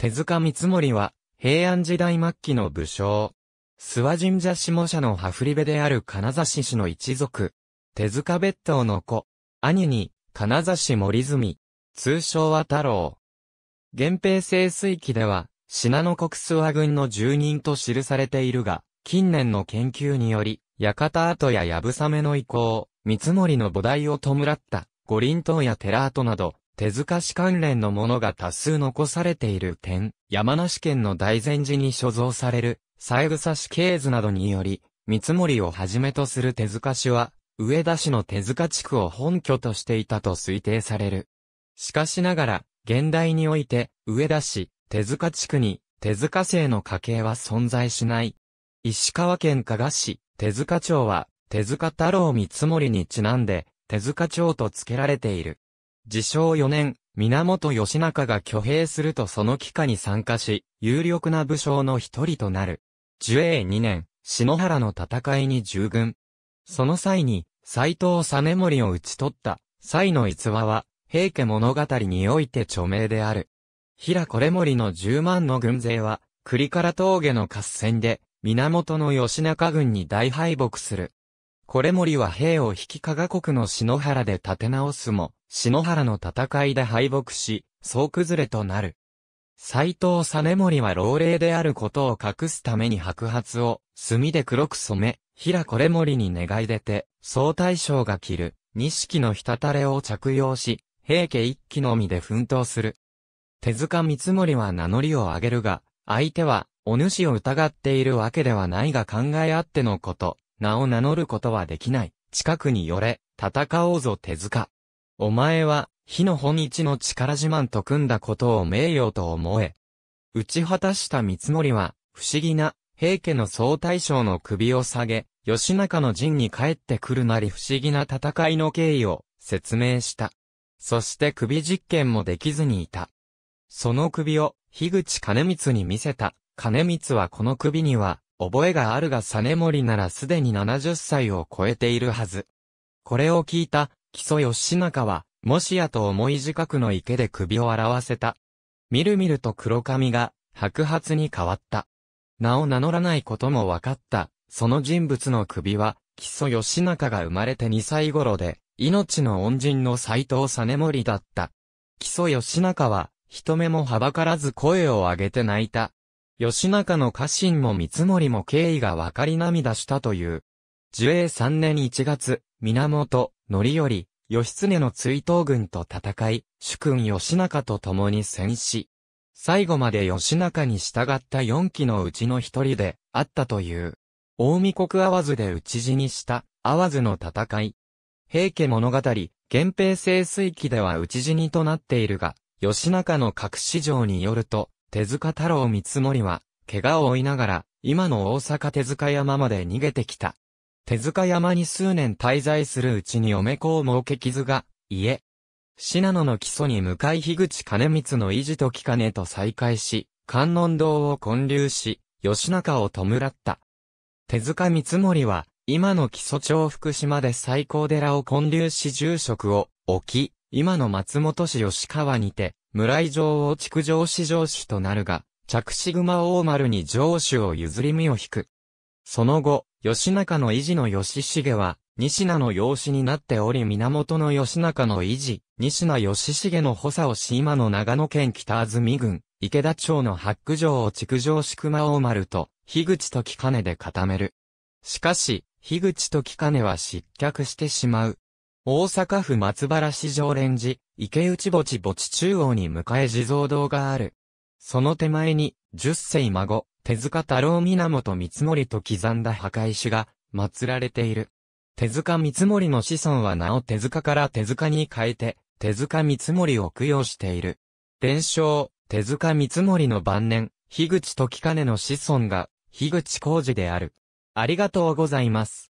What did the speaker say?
手塚三森は、平安時代末期の武将。諏訪神社下社の羽振り部である金指氏の一族。手塚別当の子。兄に、金指森住。通称は太郎。源平清水記では、信濃国諏訪軍の住人と記されているが、近年の研究により、館跡ややぶさめの遺構、三森の菩提を弔った、五輪塔や寺跡など、手塚市関連のものが多数残されている点、山梨県の大善寺に所蔵される、三枝市系図などにより、見積もりをはじめとする手塚市は、上田市の手塚地区を本拠としていたと推定される。しかしながら、現代において、上田市、手塚地区に、手塚姓の家系は存在しない。石川県加賀市、手塚町は、手塚太郎見積もりにちなんで、手塚町と付けられている。自称4年、源義仲が挙兵するとその帰化に参加し、有力な武将の一人となる。樹永2年、篠原の戦いに従軍。その際に、斎藤実盛を討ち取った、斎の逸話は、平家物語において著名である。平これ森の10万の軍勢は、栗から峠の合戦で、源義仲軍に大敗北する。これ森は兵を引き加賀国の篠原で立て直すも、篠原の戦いで敗北し、総崩れとなる。斎藤実盛は老齢であることを隠すために白髪を墨で黒く染め、平これ森に願い出て、総大将が着る、錦の滴れを着用し、平家一揆のみで奮闘する。手塚三森は名乗りを上げるが、相手は、お主を疑っているわけではないが考えあってのこと、名を名乗ることはできない。近くに寄れ、戦おうぞ手塚。お前は、火の本一の力自慢と組んだことを名誉と思え。打ち果たした三森は、不思議な、平家の総大将の首を下げ、吉中の陣に帰ってくるなり不思議な戦いの経緯を説明した。そして首実験もできずにいた。その首を、樋口兼光に見せた。兼光はこの首には、覚えがあるが実森ならすでに70歳を超えているはず。これを聞いた、木曽義仲は、もしやと思い自覚の池で首を洗わせた。みるみると黒髪が、白髪に変わった。名を名乗らないことも分かった。その人物の首は、木曽義仲が生まれて2歳頃で、命の恩人の斎藤実盛だった。木曽義仲は、人目もはばからず声を上げて泣いた。義仲の家臣も三森も敬意が分かり涙したという。樹永3年1月、源、則頼、義経の追悼軍と戦い、主君義仲と共に戦死。最後まで義仲に従った4機のうちの一人であったという。大見国わずで討ち死にしたわずの戦い。平家物語、源平清水期では討ち死にとなっているが、義仲の隠し状によると、手塚太郎三森は、怪我を負いながら、今の大阪手塚山まで逃げてきた。手塚山に数年滞在するうちに嫁子を設け傷が、家。信濃の基礎に向かい樋口兼光の維持と木金と再会し、観音堂を建立し、吉中を弔った。手塚光森は、今の基礎町福島で最高寺を建立し住職を置き、今の松本市吉川にて、村井城を築城市城主となるが、着シグマ大丸に城主を譲り身を引く。その後、義仲の維持の義重は、西名の養子になっており源の義仲の維持、西名義重の補佐をし今の長野県北安住郡、池田町の八九条を築城宿間大丸と、樋口と木金で固める。しかし、樋口と木金は失脚してしまう。大阪府松原市上連寺、池内墓地墓地中央に迎え地蔵堂がある。その手前に、十世孫、手塚太郎源三森と刻んだ墓石が祀られている。手塚三森の子孫は名を手塚から手塚に変えて、手塚三森を供養している。伝承、手塚三森の晩年、樋口時金の子孫が、樋口浩二である。ありがとうございます。